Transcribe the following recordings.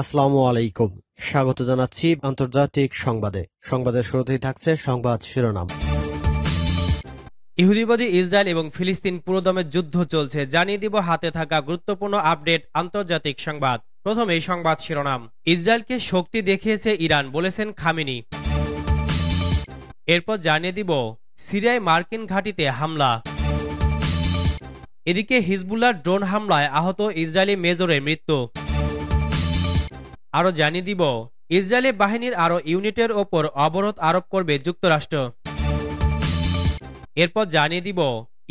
আসসালাম আলাইকুম স্বাগত জানাচ্ছি আন্তর্জাতিক সংবাদে সংবাদের শুরুতেই থাকছে সংবাদ শিরোনাম ইহুদিবাদী ইসরায়েল এবং ফিলিস্তিন পুরোদমে যুদ্ধ চলছে জানিয়ে দিব হাতে থাকা গুরুত্বপূর্ণ আপডেট আন্তর্জাতিক সংবাদ প্রথম এই সংবাদ শিরোনাম ইসরায়েলকে শক্তি দেখিয়েছে ইরান বলেছেন খামিনি এরপর জানিয়ে দিব সিরিয়ায় মার্কিন ঘাটিতে হামলা এদিকে হিজবুল্লার ড্রোন হামলায় আহত ইসরায়েলি মেজরের মৃত্যু আরও জানিয়ে দিব ইসরায়েলি বাহিনীর আরও ইউনিটের ওপর অবরোধ আরোপ করবে যুক্তরাষ্ট্র এরপর জানিয়ে দিব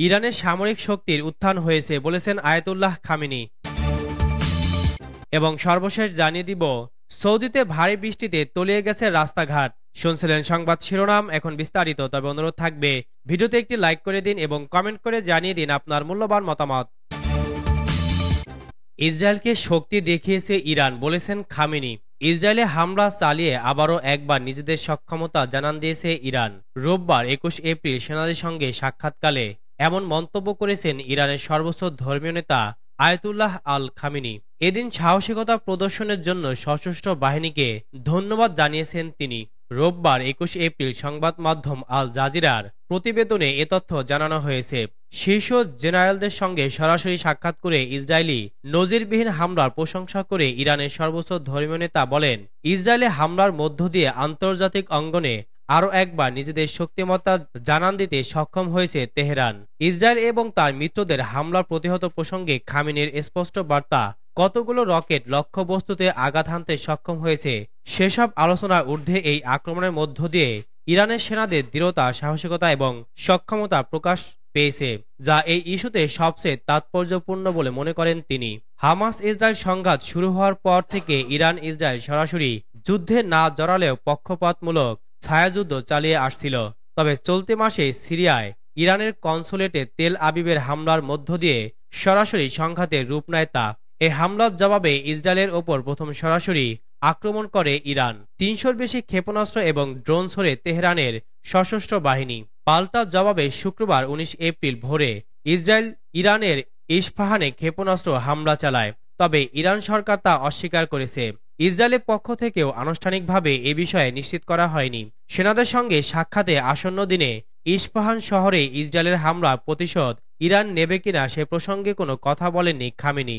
ইরানের সামরিক শক্তির উত্থান হয়েছে বলেছেন আয়তুল্লাহ খামিনি এবং সর্বশেষ জানিয়ে দিব সৌদিতে ভারী বৃষ্টিতে তলিয়ে গেছে রাস্তাঘাট শুনছিলেন সংবাদ শিরোনাম এখন বিস্তারিত তবে অনুরোধ থাকবে ভিডিওতে একটি লাইক করে দিন এবং কমেন্ট করে জানিয়ে দিন আপনার মূল্যবান মতামত ইসরায়েলকে শক্তি দেখিয়েছে ইরান বলেছেন খামেনি ইসরায়েলে হামলা চালিয়ে আবারও একবার নিজেদের সক্ষমতা জানান দিয়েছে ইরান রোববার একুশ এপ্রিল সেনাদের সঙ্গে সাক্ষাৎকালে এমন মন্তব্য করেছেন ইরানের সর্বোচ্চ ধর্মীয় নেতা আয়তুল্লাহ আল খামিনি এদিন সাহসিকতা প্রদর্শনের জন্য সশস্ত্র বাহিনীকে ধন্যবাদ জানিয়েছেন তিনি রোববার একুশ এপ্রিল সংবাদ মাধ্যম আল জাজিরার প্রতিবেদনে এ তথ্য জানানো হয়েছে শীর্ষ জেনারেলদের সঙ্গে সরাসরি সাক্ষাৎ করে ইসরায়েলি নজিরবিহীন হামলার প্রশংসা করে ইরানের সর্বোচ্চ ধর্মীয় নেতা বলেন ইসরায়েলে হামলার মধ্য দিয়ে আন্তর্জাতিক অঙ্গনে আরও একবার নিজেদের শক্তিমত্তা জানান দিতে সক্ষম হয়েছে তেহরান ইসরায়েল এবং তার মিত্রদের হামলা প্রতিহত প্রসঙ্গে খামিনের স্পষ্ট বার্তা কতগুলো রকেট লক্ষ্যবস্তুতে আঘাত হানতে সক্ষম হয়েছে সেসব আলোচনার ঊর্ধ্বে এই আক্রমণের মধ্য দিয়ে ইরানের সেনাদের দৃঢ়তা সাহসিকতা এবং সক্ষমতা প্রকাশ পেয়েছে যা এই ইস্যুতে সবচেয়ে তাৎপর্যপূর্ণ বলে মনে করেন তিনি হামাস ইসরায়েল সংঘাত শুরু হওয়ার পর থেকে ইরান ইসরায়েল সরাসরি যুদ্ধে না জড়ালেও পক্ষপাতমূলক ছায়াযুদ্ধ চালিয়ে আসছিল তবে চলতি মাসে সিরিয়ায় ইরানের কনসুলেটে তেল আবিবের হামলার মধ্য দিয়ে সরাসরি সংঘাতের রূপ নেয় তা এ হামলার জবাবে ইসরায়েলের ওপর প্রথম সরাসরি আক্রমণ করে ইরান তিনশোর বেশি ক্ষেপণাস্ত্র এবং ড্রোন ছড়ে তেহরানের সশস্ত্র বাহিনী পাল্টা জবাবে শুক্রবার ১৯ এপ্রিল ভোরে ইসরায়েল ইরানের ইস্ফাহানে ক্ষেপণাস্ত্র হামলা চালায় তবে ইরান সরকার তা অস্বীকার করেছে ইসরায়েলের পক্ষ থেকেও আনুষ্ঠানিকভাবে এ বিষয়ে নিশ্চিত করা হয়নি সেনাদের সঙ্গে সাক্ষাতে আসন্ন দিনে ইস্পাহান শহরে ইসরায়েলের হামলা প্রতিশোধ ইরান নেবে কিনা সে প্রসঙ্গে কোনো কথা বলেননি খামিনী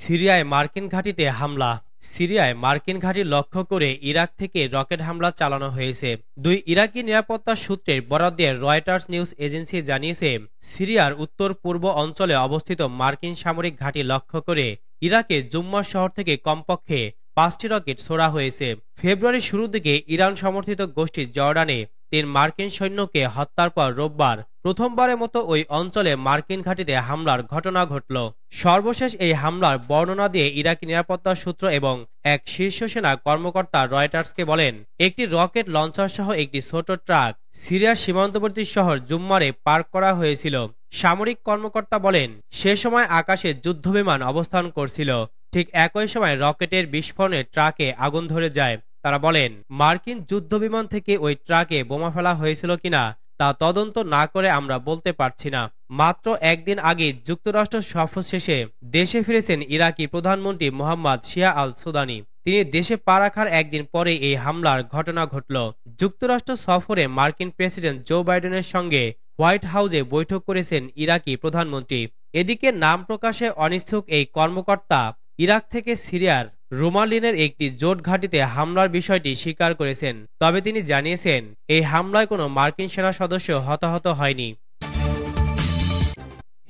সিরিয়ায় মার্কিন ঘাঁটিতে হামলা সিরিয়ায় মার্কিন ঘাঁটি লক্ষ্য করে ইরাক থেকে রকেট হামলা চালানো হয়েছে দুই ইরাকি নিরাপত্তা সূত্রের বরাদ দিয়ে রয়টার্স নিউজ এজেন্সি জানিয়েছে সিরিয়ার উত্তর পূর্ব অঞ্চলে অবস্থিত মার্কিন সামরিক ঘাঁটি লক্ষ্য করে ইরাকে জুম্মা শহর থেকে কমপক্ষে পাঁচটি রকেট ছোড়া হয়েছে ফেব্রুয়ারির শুরুর দিকে ইরান সমর্থিত গোষ্ঠী জর্ডানে তিন মার্কিন সৈন্যকে হত্যার পর রোববার প্রথমবারের মতো ওই অঞ্চলে মার্কিন ঘাঁটিতে হামলার ঘটনা ঘটল সর্বশেষ এই হামলার বর্ণনা দিয়ে ইরাকি নিরাপত্তা সূত্র এবং এক শীর্ষ সেনা কর্মকর্তা রয়টার্সকে বলেন একটি রকেট লঞ্চার সহ একটি ছোট ট্রাক সিরিয়ার সীমান্তবর্তী শহর জুম্মারে পার্ক করা হয়েছিল সামরিক কর্মকর্তা বলেন সে সময় আকাশে যুদ্ধবিমান অবস্থান করছিল ঠিক একই সময় রকেটের বিস্ফোরণে ট্রাকে আগুন ধরে যায় তারা বলেন মার্কিন যুদ্ধ বিমান থেকে ওই ট্রাকে বোমা ফেলা হয়েছিল কিনা তা তদন্ত না করে আমরা বলতে পারছি না মাত্র একদিন আগে যুক্তরাষ্ট্র সফর শেষে দেশে ফিরেছেন ইরাকি প্রধানমন্ত্রী মোহাম্মদ শিয়া আল সুদানি তিনি দেশে পা রাখার একদিন পরে এই হামলার ঘটনা ঘটল যুক্তরাষ্ট্র সফরে মার্কিন প্রেসিডেন্ট জো বাইডেনের সঙ্গে হোয়াইট হাউসে বৈঠক করেছেন ইরাকি প্রধানমন্ত্রী এদিকে নাম প্রকাশে অনিচ্ছুক এই কর্মকর্তা ইরাক থেকে সিরিয়ার রুমালিনের একটি জোট ঘাঁটিতে হামলার বিষয়টি স্বীকার করেছেন তবে তিনি জানিয়েছেন এই হামলায় কোনো মার্কিন সেনা সদস্য হতাহত হয়নি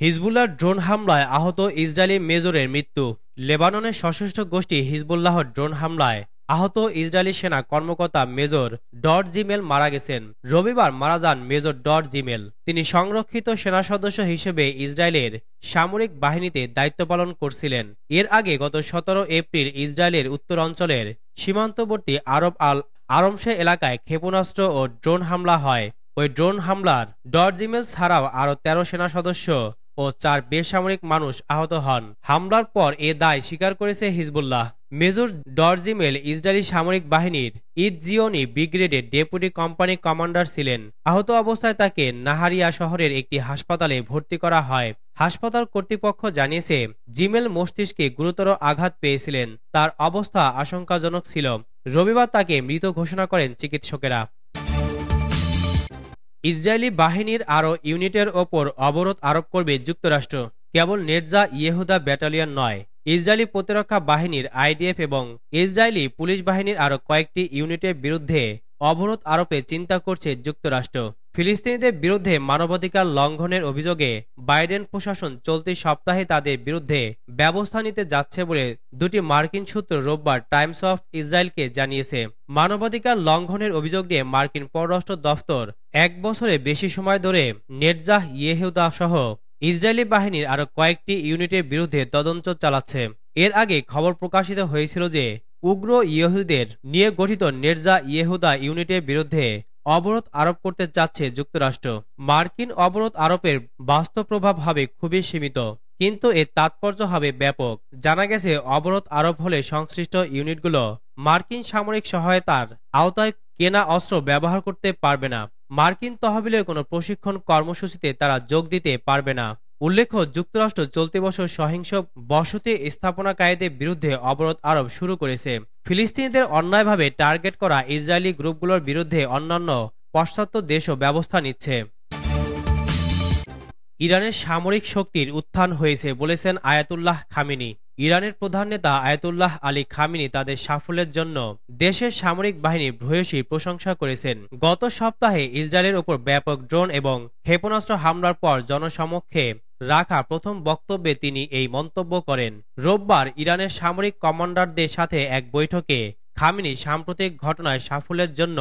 হিজবুল্লার ড্রোন হামলায় আহত ইসরায়েলি মেজরের মৃত্যু লেবাননের সশস্ত্র গোষ্ঠী হিজবুল্লাহর ড্রোন হামলায় আহত ইসরায়েলি সেনা কর্মকর্তা মেজর ডট জিমেল মারা গেছেন রবিবার মারা যান মেজর ডট জিমেল তিনি সংরক্ষিত সেনা সদস্য হিসেবে ইসরায়েলের সামরিক বাহিনীতে দায়িত্ব পালন করছিলেন এর আগে গত সতেরো এপ্রিল ইসরায়েলের উত্তর অঞ্চলের সীমান্তবর্তী আরব আল আরমশে এলাকায় ক্ষেপণাস্ত্র ও ড্রোন হামলা হয় ওই ড্রোন হামলার ডট জিমেল ছাড়াও আরও তেরো সেনা সদস্য ও চার বেসামরিক মানুষ আহত হন হামলার পর এ দায় স্বীকার করেছে হিজবুল্লাহ মেজর ডরজিমেল ইসরায়েলি সামরিক বাহিনীর ইদজিওনি ব্রিগ্রেডের ডেপুটি কোম্পানি কমান্ডার ছিলেন আহত অবস্থায় তাকে নাহারিয়া শহরের একটি হাসপাতালে ভর্তি করা হয় হাসপাতাল কর্তৃপক্ষ জানিয়েছে জিমেল মস্তিষ্কে গুরুতর আঘাত পেয়েছিলেন তার অবস্থা আশঙ্কাজনক ছিল রবিবার তাকে মৃত ঘোষণা করেন চিকিৎসকেরা ইসরায়েলি বাহিনীর আরও ইউনিটের ওপর অবরোধ আরোপ করবে যুক্তরাষ্ট্র কেবল নেটজা ইয়েহুদা ব্যাটালিয়ন নয় ইসরায়েলি প্রতিরক্ষা বাহিনীর আইডিএফ এবং ইসরায়েলি পুলিশ বাহিনীর আরও কয়েকটি ইউনিটের বিরুদ্ধে অবরোধ আরোপে চিন্তা করছে যুক্তরাষ্ট্র ফিলিস্তিনিদের বিরুদ্ধে মানবাধিকার লঙ্ঘনের অভিযোগে বাইডেন প্রশাসন চলতি সপ্তাহে তাদের বিরুদ্ধে ব্যবস্থা নিতে যাচ্ছে বলে দুটি মার্কিন সূত্র রোববার টাইমস অফ ইসরায়েলকে জানিয়েছে মানবাধিকার লঙ্ঘনের অভিযোগ নিয়ে মার্কিন পররাষ্ট্র দফতর এক বছরে বেশি সময় ধরে নেটজাহ ইয়েহুদা সহ ইসরায়েলি বাহিনীর আরও কয়েকটি ইউনিটের বিরুদ্ধে তদন্ত চালাচ্ছে এর আগে খবর প্রকাশিত হয়েছিল যে উগ্র ইহুদের নিয়ে গঠিত নির্জা ইয়েহুদা ইউনিটের বিরুদ্ধে অবরোধ আরোপ করতে চাচ্ছে যুক্তরাষ্ট্র মার্কিন অবরোধ আরোপের বাস্তব প্রভাব হবে খুবই সীমিত কিন্তু এর তাৎপর্য হবে ব্যাপক জানা গেছে অবরোধ আরোপ হলে সংশ্লিষ্ট ইউনিটগুলো মার্কিন সামরিক সহায়তার আওতায় কেনা অস্ত্র ব্যবহার করতে পারবে না মার্কিন তহবিলের কোনো প্রশিক্ষণ কর্মসূচিতে তারা যোগ দিতে পারবে না উল্লেখ্য যুক্তরাষ্ট্র চলতি বছর সহিংস বসতি স্থাপনাকারীদের বিরুদ্ধে অবরোধ আরোপ শুরু করেছে ফিলিস্তিনিদের অন্যায়ভাবে টার্গেট করা ইসরায়েলি গ্রুপগুলোর বিরুদ্ধে অন্যান্য পাশ্চাত্য দেশও ব্যবস্থা নিচ্ছে ইরানের সামরিক শক্তির উত্থান হয়েছে বলেছেন আয়াতুল্লাহ খামিনি ইরানের প্রধান নেতা আয়াতুল্লাহ আলী খামিনি তাদের সাফল্যের জন্য দেশের সামরিক বাহিনীর ভূয়সী প্রশংসা করেছেন গত সপ্তাহে ইসরায়েলের ওপর ব্যাপক ড্রোন এবং ক্ষেপণাস্ত্র হামলার পর জনসমক্ষে রাখা প্রথম বক্তব্যে তিনি এই মন্তব্য করেন রোববার ইরানের সামরিক কমান্ডারদের সাথে এক বৈঠকে খামিনি সাম্প্রতিক ঘটনায় সাফল্যের জন্য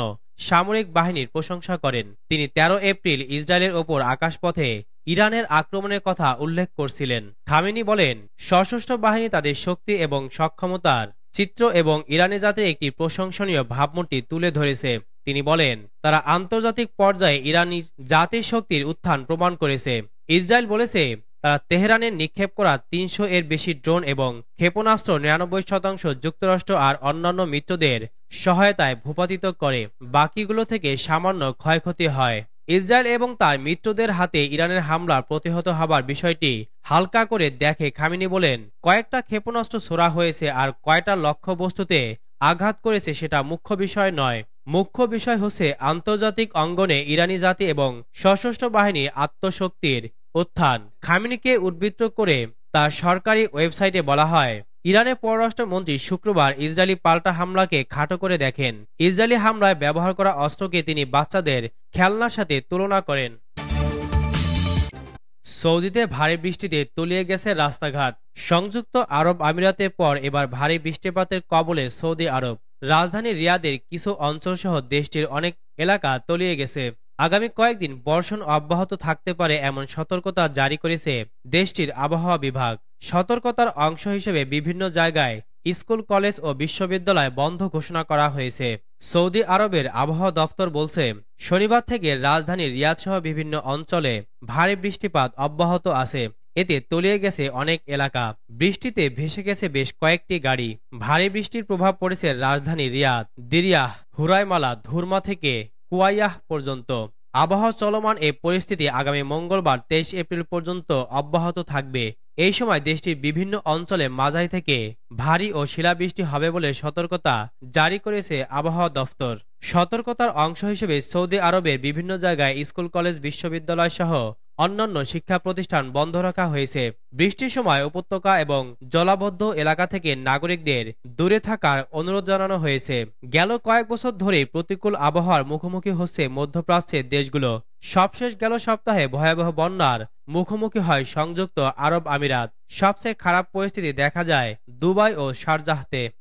সামরিক বাহিনীর প্রশংসা করেন তিনি ১৩ এপ্রিল ইসরায়েলের ওপর আকাশপথে ইরানের আক্রমণের কথা উল্লেখ করছিলেন খামিনি বলেন সশস্ত্র বাহিনী তাদের শক্তি এবং সক্ষমতার চিত্র এবং ইরানি জাতির একটি প্রশংসনীয় ভাবমূর্তি তুলে ধরেছে তিনি বলেন তারা আন্তর্জাতিক পর্যায়ে ইরানি জাতির শক্তির উত্থান প্রমাণ করেছে ইসরায়েল বলেছে তারা তেহরানের নিক্ষেপ করা তিনশো এর বেশি ড্রোন এবং ক্ষেপণাস্ত্র নিরানব্বই শতাংশ যুক্তরাষ্ট্র আর অন্যান্য মিত্রদের সহায়তায় ভূপাতিত করে বাকিগুলো থেকে সামান্য ক্ষয়ক্ষতি হয় ইসরায়েল এবং তার মিত্রদের হাতে ইরানের হামলা প্রতিহত হবার বিষয়টি হালকা করে দেখে খামিনি বলেন কয়েকটা ক্ষেপণাস্ত্র ছোড়া হয়েছে আর কয়টা লক্ষ্যবস্তুতে আঘাত করেছে সেটা মুখ্য বিষয় নয় মুখ্য বিষয় হচ্ছে আন্তর্জাতিক অঙ্গনে ইরানি জাতি এবং সশস্ত্র বাহিনী আত্মশক্তির উত্থান খামিনিকে উদ্বৃত্ত করে তার সরকারি ওয়েবসাইটে বলা হয় ইরানের পররাষ্ট্রমন্ত্রী শুক্রবার ইসরায়েলি পাল্টা হামলাকে খাটো করে দেখেন ইসরায়েলি হামলায় ব্যবহার করা অস্ত্রকে তিনি বাচ্চাদের খেলনার সাথে তুলনা করেন সৌদিতে ভারী বৃষ্টিতে তলিয়ে গেছে রাস্তাঘাট সংযুক্ত আরব আমিরাতের পর এবার ভারী বৃষ্টিপাতের কবলে সৌদি আরব রাজধানী রিয়াদের কিছু অঞ্চলসহ দেশটির অনেক এলাকা তলিয়ে গেছে আগামী কয়েকদিন বর্ষণ অব্যাহত থাকতে পারে এমন সতর্কতা জারি করেছে দেশটির আবহাওয়া বিভাগ সতর্কতার অংশ হিসেবে বিভিন্ন জায়গায় স্কুল কলেজ ও বিশ্ববিদ্যালয় বন্ধ ঘোষণা করা হয়েছে সৌদি আরবের আবহাওয়া দপ্তর বলছে শনিবার থেকে রাজধানী রিয়াদসহ বিভিন্ন অঞ্চলে ভারী বৃষ্টিপাত অব্যাহত আছে এতে তলিয়ে গেছে অনেক এলাকা বৃষ্টিতে ভেসে গেছে বেশ কয়েকটি গাড়ি ভারী বৃষ্টির প্রভাব পড়েছে রাজধানী রিয়াদ দিরিয়াহ হুরাইমালা ধুরমা থেকে কুয়াইয়াহ পর্যন্ত আবহাওয়া চলমান এই পরিস্থিতি আগামী মঙ্গলবার তেইশ এপ্রিল পর্যন্ত অব্যাহত থাকবে এই সময় দেশটির বিভিন্ন অঞ্চলে মাঝারি থেকে ভারী ও শিলাবৃষ্টি হবে বলে সতর্কতা জারি করেছে আবহাওয়া দফতর সতর্কতার অংশ হিসেবে সৌদি আরবের বিভিন্ন জায়গায় স্কুল কলেজ বিশ্ববিদ্যালয় সহ অন্যান্য শিক্ষা প্রতিষ্ঠান বন্ধ রাখা হয়েছে বৃষ্টির সময় উপত্যকা এবং জলাবদ্ধ এলাকা থেকে নাগরিকদের দূরে থাকার অনুরোধ জানানো হয়েছে গেল কয়েক বছর ধরে প্রতিকূল আবহাওয়ার মুখোমুখি হচ্ছে মধ্যপ্রাচ্যের দেশগুলো সবশেষ গেল সপ্তাহে ভয়াবহ বন্যার মুখোমুখি হয় সংযুক্ত আরব আমিরাত সবচেয়ে খারাপ পরিস্থিতি দেখা যায় দুবাই ও শারজাহতে